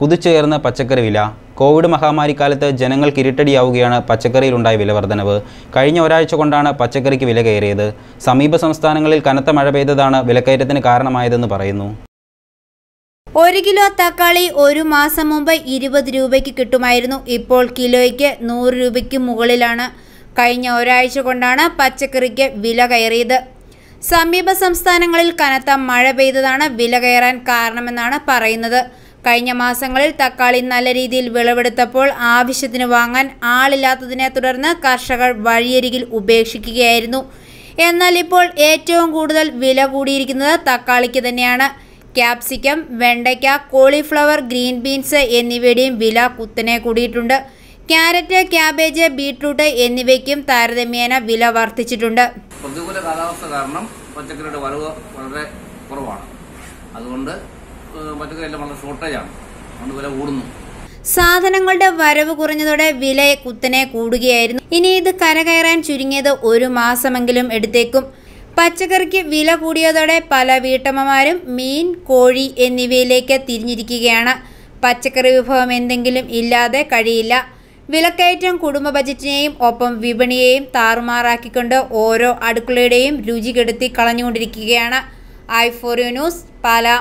കുതിച്ചുയർന്ന പച്ചക്കറി വില കോവിഡ് മഹാമാരിക്കാലത്ത് ജനങ്ങൾക്ക് ഇരുട്ടടിയാവുകയാണ് പച്ചക്കറിയിലുണ്ടായ വിലവർദ്ധനവ് കഴിഞ്ഞ ഒരാഴ്ച കൊണ്ടാണ് പച്ചക്കറിക്ക് വില കയറിയത് സമീപ സംസ്ഥാനങ്ങളിൽ കനത്ത മഴ പെയ്തതാണ് വിലക്കയറ്റത്തിന് കാരണമായതെന്ന് പറയുന്നു ഒരു കിലോ തക്കാളി ഒരു മാസം മുമ്പ് ഇരുപത് രൂപയ്ക്ക് കിട്ടുമായിരുന്നു ഇപ്പോൾ കിലോയ്ക്ക് നൂറ് രൂപയ്ക്ക് മുകളിലാണ് കഴിഞ്ഞ ഒരാഴ്ച കൊണ്ടാണ് പച്ചക്കറിക്ക് വില കയറിയത് സമീപ സംസ്ഥാനങ്ങളിൽ കനത്ത മഴ പെയ്തതാണ് വില കയറാൻ കാരണമെന്നാണ് പറയുന്നത് കഴിഞ്ഞ മാസങ്ങളിൽ തക്കാളി നല്ല രീതിയിൽ വിളവെടുത്തപ്പോൾ ആവശ്യത്തിന് വാങ്ങാൻ ആളില്ലാത്തതിനെ തുടർന്ന് കർഷകർ വഴിയരികിൽ ഉപേക്ഷിക്കുകയായിരുന്നു എന്നാൽ ഇപ്പോൾ ഏറ്റവും കൂടുതൽ വില കൂടിയിരിക്കുന്നത് തക്കാളിക്ക് തന്നെയാണ് ക്യാപ്സിക്കം വെണ്ടയ്ക്ക കോളിഫ്ലവർ ഗ്രീൻ ബീൻസ് എന്നിവയുടെയും വില കുത്തനെ കൂടിയിട്ടുണ്ട് ക്യാരറ്റ് ക്യാബേജ് ബീട്രൂട്ട് എന്നിവയ്ക്കും താരതമ്യേന വില വർദ്ധിച്ചിട്ടുണ്ട് പ്രതികൂല കാലാവസ്ഥ കാരണം പച്ചക്കറിയുടെ വരവ് വളരെ കുറവാണ് അതുകൊണ്ട് പച്ചക്കറിയെല്ലാം വളരെ ഷോർട്ടേജാണ് വില കൂടുന്നു സാധനങ്ങളുടെ വരവ് കുറഞ്ഞതോടെ വില കുത്തനെ കൂടുകയായിരുന്നു ഇനി ഇത് കരകയറാൻ ചുരുങ്ങിയത് ഒരു മാസമെങ്കിലും എടുത്തേക്കും പച്ചക്കറിക്ക് വില കൂടിയതോടെ പല വീട്ടമ്മമാരും മീൻ കോഴി എന്നിവയിലേക്ക് തിരിഞ്ഞിരിക്കുകയാണ് പച്ചക്കറി വിഭവം എന്തെങ്കിലും ഇല്ലാതെ കഴിയില്ല വിലക്കയറ്റം കുടുംബ ബജറ്റിനെയും ഒപ്പം വിപണിയെയും താറുമാറാക്കിക്കൊണ്ട് ഓരോ അടുക്കളയുടെയും രുചി കെടുത്തി കളഞ്ഞുകൊണ്ടിരിക്കുകയാണ് ഐ ഫോറിയോ ന്യൂസ് പാല